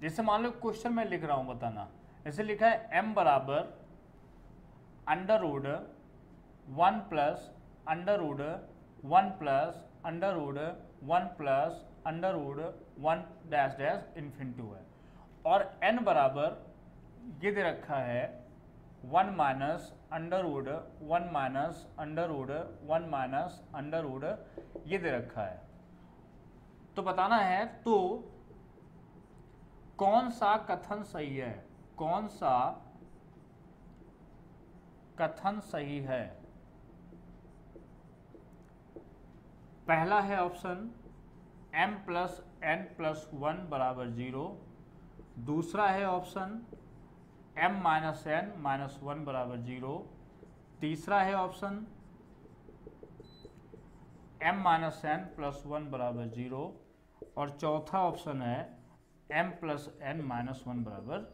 जैसे मान लो क्वेश्चन में लिख रहा हूँ बताना जैसे लिखा है m बराबर under root one plus under root one plus under root one plus under root one dash dash infinity है और n बराबर ये दे रखा है one minus under root one minus under root one minus under root ये दे रखा है तो बताना है तो कौन सा कथन सही है कौन सा कथन सही है पहला है option m plus N plus one बराबर जीरो दूसरा है option m minus N minus one बराबर जीरो तीसरा है option m minus N plus one बराबर जीरो और चौथा ऑप्शन है M plus N minus one बराबर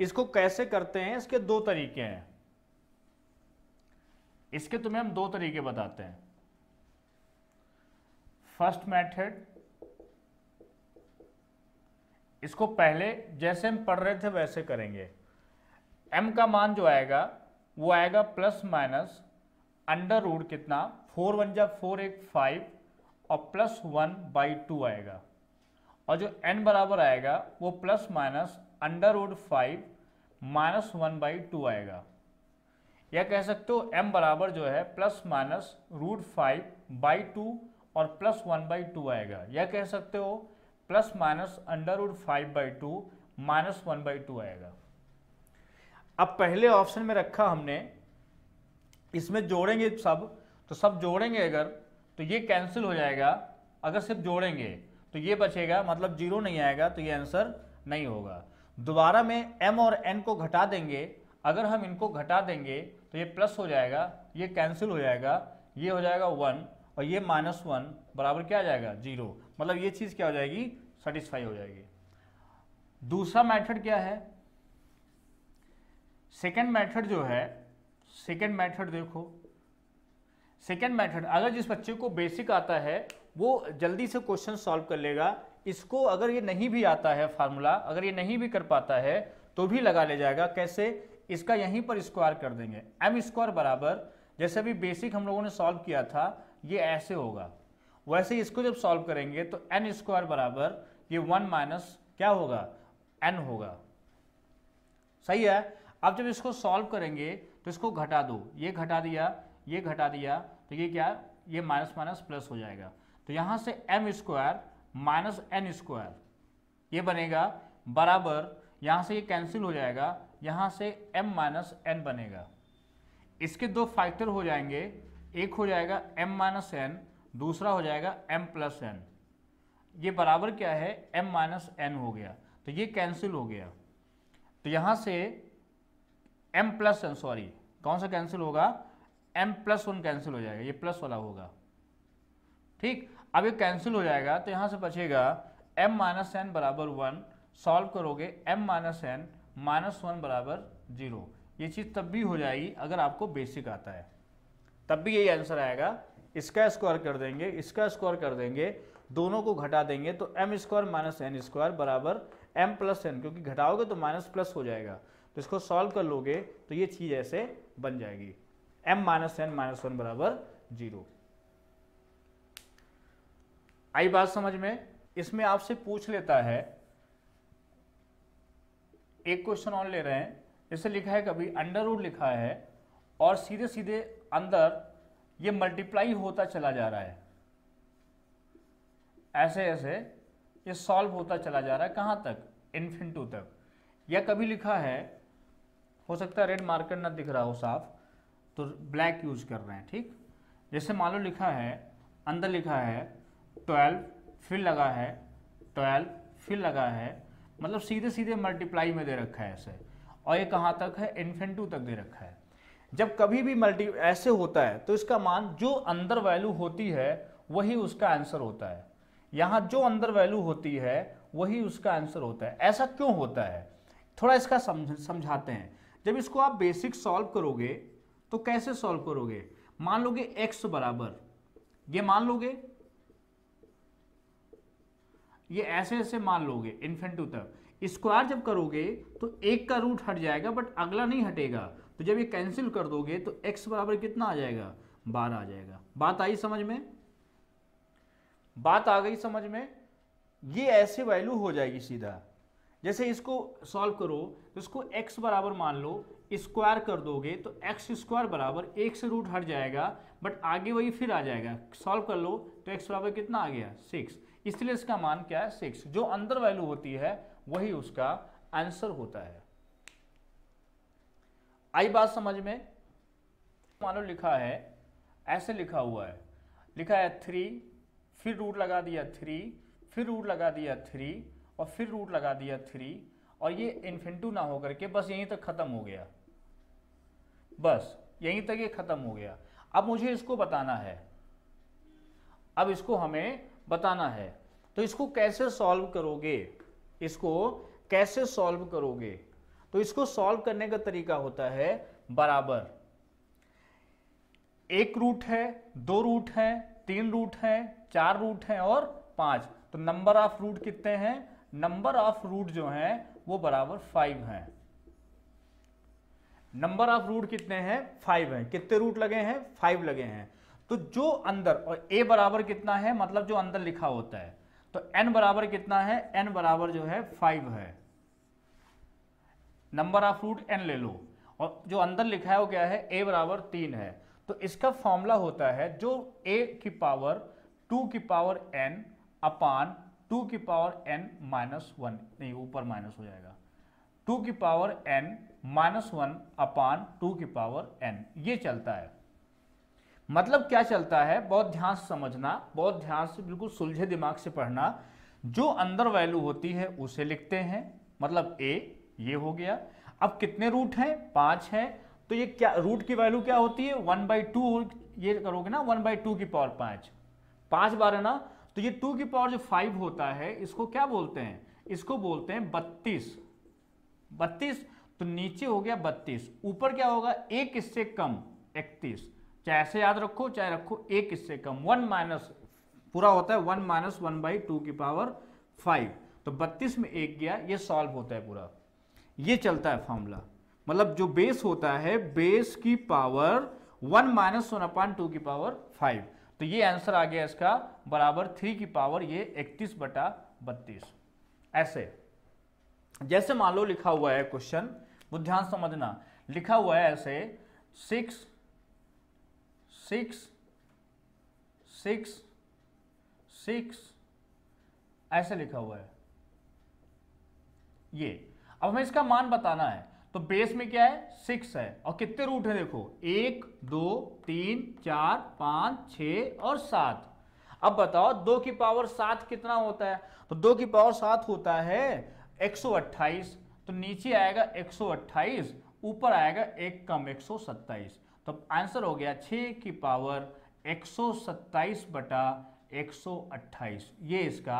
इसको कैसे करते हैं इसके दो तरीके हैं इसके तुम्हें हम दो तरीके बताते हैं फर्स्ट मेथड इसको पहले जैसे हम पढ़ रहे थे वैसे करेंगे m का मान जो आएगा वो आएगा प्लस माइनस अंडर रूड कितना फोर वन जा फोर एक फाइव और प्लस वन बाई टू आएगा और जो एन बराबर आएगा वो plus minus under root five minus one by two आएगा या कह सकते हो एम बराबर जो है plus minus root five by two और प्लस वन बाई टू आएगा या कह सकते हो plus minus under root five by two minus one by two आएगा अब पहले ऑप्शन में रखा हमने इसमें जोड़ेंगे सब तो सब जोड़ेंगे अगर तो ये कैंसिल हो जाएगा अगर सिर्फ जोड़ेंगे तो ये बचेगा मतलब जीरो नहीं आएगा तो ये आंसर नहीं होगा दोबारा में एम और एन को घटा देंगे अगर हम इनको घटा देंगे तो ये प्लस हो जाएगा ये कैंसिल हो जाएगा ये हो जाएगा वन और ये माइनस वन बराबर क्या आ जाएगा जीरो मतलब ये चीज़ क्या हो जाएगी सेटिस्फाई हो जाएगी दूसरा मेथड क्या है सेकेंड मेथड जो है सेकेंड मेथड देखो सेकेंड मेथड अगर जिस बच्चे को बेसिक आता है वो जल्दी से क्वेश्चन सॉल्व कर लेगा इसको अगर ये नहीं भी आता है फार्मूला अगर ये नहीं भी कर पाता है तो भी लगा ले जाएगा कैसे इसका यहीं पर स्क्वायर कर देंगे एम स्क्वायर बराबर जैसे अभी बेसिक हम लोगों ने सॉल्व किया था ये ऐसे होगा वैसे इसको जब सॉल्व करेंगे तो एन स्क्वायर बराबर ये वन माइनस क्या होगा एन होगा सही है अब जब इसको सॉल्व करेंगे तो इसको घटा दो ये घटा दिया ये घटा दिया तो ये क्या ये माइनस माइनस प्लस हो जाएगा तो यहाँ से M square minus N square ये बनेगा बराबर यहाँ से ये कैंसिल हो जाएगा यहाँ से एम माइनस एन बनेगा इसके दो फैक्टर हो जाएंगे एक हो जाएगा एम माइनस एन दूसरा हो जाएगा एम प्लस एन ये बराबर क्या है एम माइनस एन हो गया तो ये कैंसिल हो गया तो यहाँ से एम प्लस एन सॉरी कौन सा कैंसिल होगा एम प्लस वन कैंसिल हो जाएगा ये प्लस वाला होगा ठीक अब ये कैंसिल हो जाएगा तो यहाँ से बचेगा एम माइनस एन बराबर वन सॉल्व करोगे M minus N minus one बराबर जीरो ये चीज़ तब भी हो जाएगी अगर आपको बेसिक आता है तब भी यही आंसर आएगा इसका स्क्वायर कर देंगे इसका स्क्वायर कर देंगे दोनों को घटा देंगे तो M square minus N square बराबर एम प्लस एन क्योंकि घटाओगे तो माइनस प्लस हो जाएगा तो इसको सॉल्व कर लोगे तो ये चीज़ ऐसे बन जाएगी M minus N minus one बराबर जीरो आई बात समझ में इसमें आपसे पूछ लेता है एक क्वेश्चन और ले रहे हैं जैसे लिखा है कभी अंडर रूट लिखा है और सीधे सीधे अंदर ये मल्टीप्लाई होता चला जा रहा है ऐसे ऐसे ये सॉल्व होता चला जा रहा है कहाँ तक इन्फिनटू तक या कभी लिखा है हो सकता है रेड मार्कर ना दिख रहा हो साफ तो ब्लैक यूज कर रहे हैं ठीक जैसे मान लो लिखा है अंदर लिखा है ट्वेल्व फिर लगा है ट्वेल्व फिर लगा है मतलब सीधे सीधे मल्टीप्लाई में दे रखा है ऐसे और ये कहाँ तक है इन्फेंटू तक दे रखा है जब कभी भी मल्टी ऐसे होता है तो इसका मान जो अंदर वैल्यू होती है वही उसका आंसर होता है यहाँ जो अंदर वैल्यू होती है वही उसका आंसर होता है ऐसा क्यों होता है थोड़ा इसका समझ समझाते हैं जब इसको आप बेसिक सॉल्व करोगे तो कैसे सॉल्व करोगे मान लोगे एक्स बराबर ये मान लोगे ये ऐसे ऐसे मान लोगे इन्फेंटू तक स्क्वायर जब करोगे तो एक का रूट हट जाएगा बट अगला नहीं हटेगा तो जब ये कैंसिल कर दोगे तो x बराबर कितना आ जाएगा बारह आ जाएगा बात आई समझ में बात आ गई समझ में ये ऐसे वैल्यू हो जाएगी सीधा जैसे इसको सॉल्व करो तो इसको x बराबर मान लो स्क्वायर कर दोगे तो एक्स स्क्वायर बराबर एक से रूट हट जाएगा बट आगे वही फिर आ जाएगा सॉल्व कर लो तो एक्स बराबर कितना आ गया सिक्स इसलिए इसका मान क्या है सिक्स जो अंदर वैल्यू होती है वही उसका आंसर होता है आई बात समझ में लो लिखा है ऐसे लिखा हुआ है लिखा है थ्री फिर रूट लगा दिया थ्री फिर रूट लगा दिया थ्री और फिर रूट लगा दिया थ्री और ये इन्फिनटू ना होकर के बस यहीं तक ख़त्म हो गया बस यहीं तक ये ख़त्म हो गया अब मुझे इसको बताना है अब इसको हमें बताना है तो इसको कैसे सॉल्व करोगे इसको कैसे सॉल्व करोगे तो इसको सॉल्व करने का तरीका होता है बराबर एक रूट है दो रूट है तीन रूट है चार रूट है और पांच तो नंबर ऑफ रूट कितने हैं नंबर ऑफ रूट जो हैं वो बराबर फाइव हैं नंबर ऑफ रूट कितने हैं फाइव हैं कितने रूट लगे हैं फाइव लगे हैं तो जो अंदर और ए बराबर कितना है मतलब जो अंदर लिखा होता है तो एन बराबर कितना है एन बराबर जो है फाइव है नंबर ऑफ रूट एन ले लो और जो अंदर लिखा है वो क्या है ए बराबर तीन है तो इसका फॉर्मूला होता है जो ए की पावर टू की पावर एन अपान टू की पावर एन माइनस वन नहीं ऊपर माइनस हो जाएगा टू की power N minus one upon two की पावर एन ये चलता है मतलब क्या चलता है बहुत ध्यान से समझना बहुत ध्यान से बिल्कुल सुलझे दिमाग से पढ़ना जो अंदर वैल्यू होती है उसे लिखते हैं मतलब ए ये हो गया अब कितने रूट हैं पांच हैं तो ये क्या रूट की वैल्यू क्या होती है वन बाई टू ये करोगे ना वन बाई टू की पावर पांच पांच बार है ना तो ये टू की पावर जो फाइव होता है इसको क्या बोलते हैं इसको बोलते हैं बत्तीस बत्तीस तो नीचे हो गया बत्तीस ऊपर क्या होगा एक इससे कम इकतीस चाहे ऐसे याद रखो चाहे रखो एक इससे कम वन माइनस पूरा होता है one minus one by two की पावर फाइव तो बत्तीस में एक गया ये सॉल्व होता है पूरा ये चलता है फॉर्मूला मतलब जो बेस होता है बेस की power one minus one upon two की पावर फाइव तो ये आंसर आ गया इसका बराबर थ्री की पावर ये इकतीस बटा बत्तीस ऐसे जैसे मान लो लिखा हुआ है क्वेश्चन वो ध्यान समझना लिखा हुआ है ऐसे सिक्स सिक्स सिक्स सिक्स ऐसे लिखा हुआ है ये अब हमें इसका मान बताना है तो बेस में क्या है सिक्स है और कितने रूट है देखो एक दो तीन चार पांच छ और सात अब बताओ दो की पावर सात कितना होता है तो दो की पावर सात होता है एक सौ अट्ठाईस तो नीचे आएगा एक सौ अट्ठाईस ऊपर आएगा एक कम एक सौ सत्ताईस तो आंसर हो गया छः की पावर 127 बटा 128 ये इसका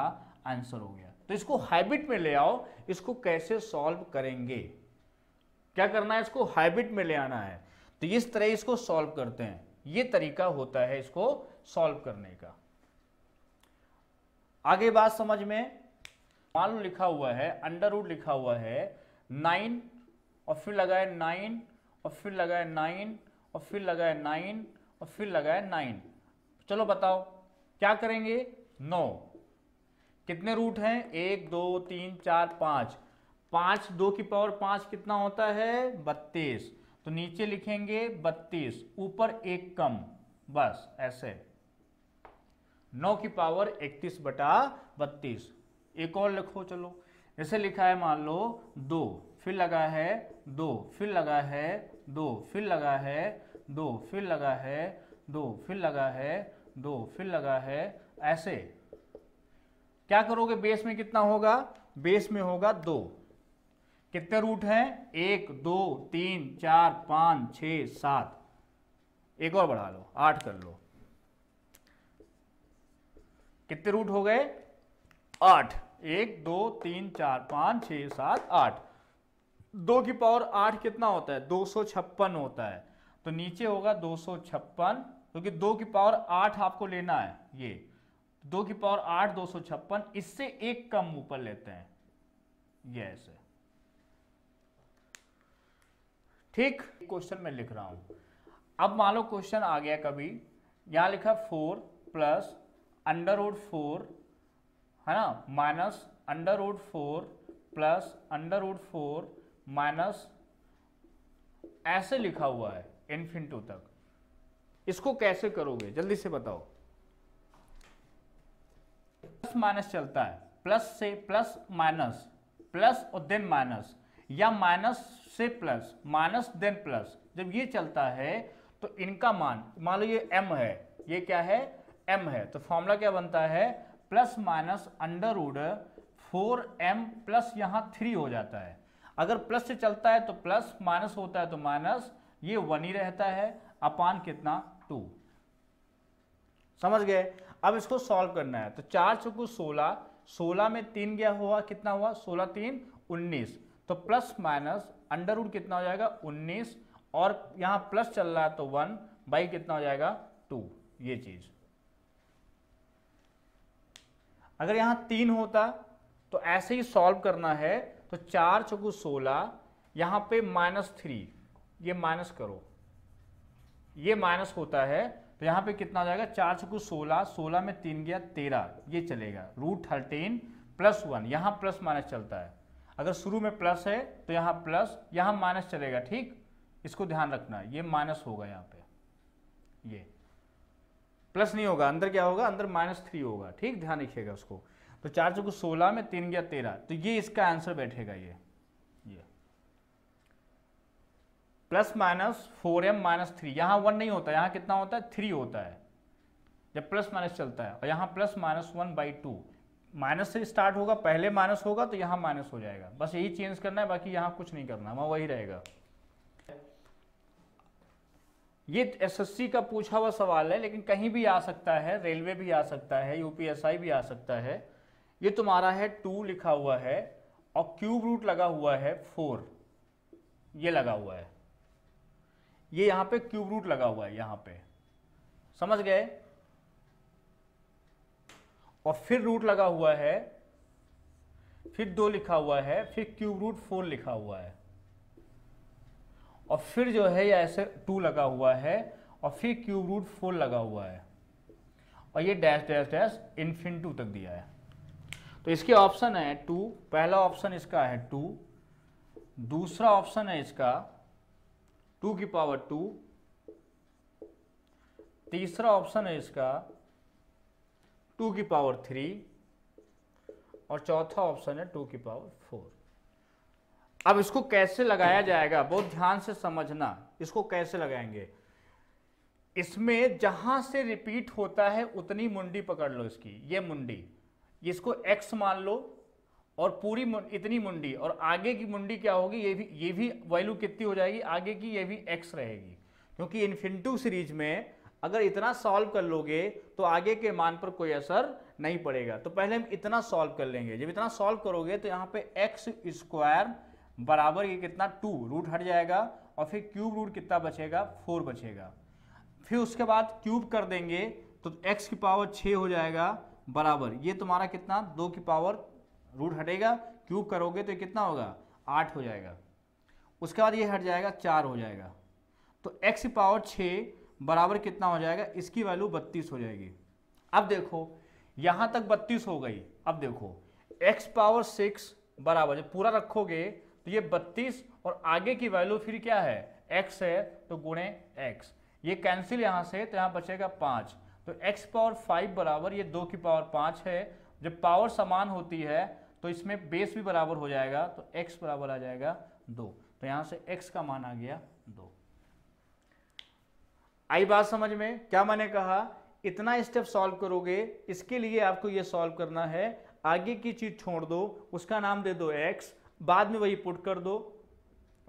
आंसर हो गया तो इसको हैबिट में ले आओ इसको कैसे सॉल्व करेंगे क्या करना है इसको हैबिट में ले आना है तो इस तरह इसको सॉल्व करते हैं ये तरीका होता है इसको सॉल्व करने का आगे बात समझ में मान लो लिखा हुआ है अंडर रूट लिखा हुआ है नाइन और फिर लगाए नाइन और फिर लगाए नाइन और फिर लगाया नाइन और फिर लगाया नाइन चलो बताओ क्या करेंगे नौ कितने रूट हैं एक दो तीन चार पाँच पाँच दो की पावर पाँच कितना होता है बत्तीस तो नीचे लिखेंगे बत्तीस ऊपर एक कम बस ऐसे नौ की पावर इकतीस बटा बत्तीस एक और लिखो चलो ऐसे लिखा है मान लो दो फिर लगा है दो फिर लगा है दो फिर लगा है दो फिर लगा है दो फिर लगा है दो फिर लगा है ऐसे क्या करोगे बेस में कितना होगा बेस में होगा दो कितने रूट हैं एक दो तीन चार पाँच छ सात एक और बढ़ा लो आठ कर लो कितने रूट हो गए आठ एक दो तीन चार पाँच छ सात आठ दो की पावर आठ कितना होता है दो सौ छप्पन होता है तो नीचे होगा दो सौ छप्पन क्योंकि दो की पावर आठ आपको लेना है ये दो की पावर आठ दो सौ छप्पन इससे एक कम ऊपर लेते हैं ये ऐसे ठीक क्वेश्चन में लिख रहा हूं अब मान लो क्वेश्चन आ गया कभी यहां लिखा four plus under root four है ना minus under root four plus under root four minus ऐसे लिखा हुआ है टू तक इसको कैसे करोगे जल्दी से बताओ प्लस माइनस चलता है प्लस से प्लस माइनस प्लस और देन माइनस या माइनस से प्लस माइनस देन प्लस जब ये चलता है तो इनका मान मान लो ये m है ये क्या है m है तो फॉर्मूला क्या बनता है plus minus under root four M plus यहां थ्री हो जाता है अगर प्लस से चलता है तो प्लस माइनस होता है तो माइनस ये वन ही रहता है अपान कितना टू समझ गए अब इसको सॉल्व करना है तो चार चौकू सोलह सोलह में तीन गया हुआ कितना हुआ सोलह तीन उन्नीस तो प्लस माइनस अंडर रूट कितना हो जाएगा उन्नीस और यहां प्लस चल रहा है तो वन बाई कितना हो जाएगा टू ये चीज अगर यहां तीन होता तो ऐसे ही सॉल्व करना है तो चार चौकू सोलह यहाँ पे माइनस थ्री ये माइनस करो ये माइनस होता है तो यहाँ पे कितना आ जाएगा चार चौकू सोलह सोलह में तीन गया तेरह ये चलेगा रूट थर्टीन प्लस वन यहाँ प्लस माइनस चलता है अगर शुरू में प्लस है तो यहाँ प्लस यहाँ माइनस चलेगा ठीक इसको ध्यान रखना ये माइनस होगा यहाँ पे ये प्लस नहीं होगा अंदर क्या होगा अंदर माइनस थ्री होगा ठीक ध्यान रखिएगा उसको तो चार चौक सोलह में तीन गया तेरह तो ये इसका आंसर बैठेगा ये ये plus minus four M minus three यहां वन नहीं होता यहां कितना होता है थ्री होता है जब प्लस माइनस चलता है और यहां plus minus one by two minus से स्टार्ट होगा पहले माइनस होगा तो यहां माइनस हो जाएगा बस यही चेंज करना है बाकी यहां कुछ नहीं करना वहां वही रहेगा ये एसएससी का पूछा हुआ सवाल है लेकिन कहीं भी आ सकता है रेलवे भी आ सकता है यूपीएसआई भी आ सकता है ये तुम्हारा है टू लिखा हुआ है और क्यूब रूट लगा हुआ है फोर ये लगा हुआ है ये यहाँ पे क्यूब रूट लगा हुआ है यहां पे समझ गए और फिर रूट लगा हुआ है फिर दो लिखा हुआ है फिर क्यूब रूट फोर लिखा हुआ है और फिर जो है ये ऐसे टू लगा हुआ है और फिर क्यूब रूट फोर लगा हुआ है और ये dash dash dash infinity तक दिया है तो इसके ऑप्शन है टू पहला ऑप्शन इसका है टू दूसरा ऑप्शन है इसका टू की पावर टू तीसरा ऑप्शन है इसका टू की पावर थ्री और चौथा ऑप्शन है टू की पावर फोर अब इसको कैसे लगाया जाएगा बहुत ध्यान से समझना इसको कैसे लगाएंगे इसमें जहां से रिपीट होता है उतनी मुंडी पकड़ लो इसकी ये मुंडी जिसको एक्स मान लो और पूरी इतनी मुंडी और आगे की मुंडी क्या होगी ये भी ये भी वैल्यू कितनी हो जाएगी आगे की ये भी एक्स रहेगी क्योंकि इन्फिनटू सीरीज में अगर इतना सॉल्व कर लोगे तो आगे के मान पर कोई असर नहीं पड़ेगा तो पहले हम इतना सॉल्व कर लेंगे जब इतना सॉल्व करोगे तो यहाँ पे एक्स स्क्वायर बराबर ये कितना टू रूट हट जाएगा और फिर क्यूब रूट कितना बचेगा फोर बचेगा फिर उसके बाद क्यूब कर देंगे तो एक्स की पावर छः हो जाएगा बराबर ये तुम्हारा कितना दो की पावर रूट हटेगा क्यूब करोगे तो ये कितना होगा आठ हो जाएगा उसके बाद ये हट जाएगा चार हो जाएगा तो एक्स पावर छः बराबर कितना हो जाएगा इसकी वैल्यू बत्तीस हो जाएगी अब देखो यहाँ तक बत्तीस हो गई अब देखो एक्स पावर सिक्स बराबर जब पूरा रखोगे तो ये बत्तीस और आगे की वैल्यू फिर क्या है एक्स है तो गुणे एक्स ये कैंसिल यहाँ से तो यहाँ बचेगा पाँच तो x पावर फाइव बराबर ये दो की पावर पाँच है जब पावर समान होती है तो इसमें बेस भी बराबर हो जाएगा तो x बराबर आ जाएगा दो तो यहाँ से x का मान आ गया दो आई बात समझ में क्या मैंने कहा इतना स्टेप सॉल्व करोगे इसके लिए आपको ये सॉल्व करना है आगे की चीज छोड़ दो उसका नाम दे दो x बाद में वही पुट कर दो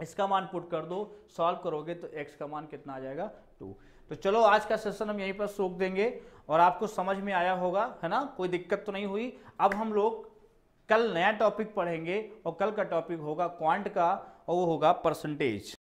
इसका मान पुट कर दो सॉल्व करोगे तो x का मान कितना आ जाएगा टू तो चलो आज का सेशन हम यहीं पर सोख देंगे और आपको समझ में आया होगा है ना कोई दिक्कत तो नहीं हुई अब हम लोग कल नया टॉपिक पढ़ेंगे और कल का टॉपिक होगा क्वांट का और वो होगा परसेंटेज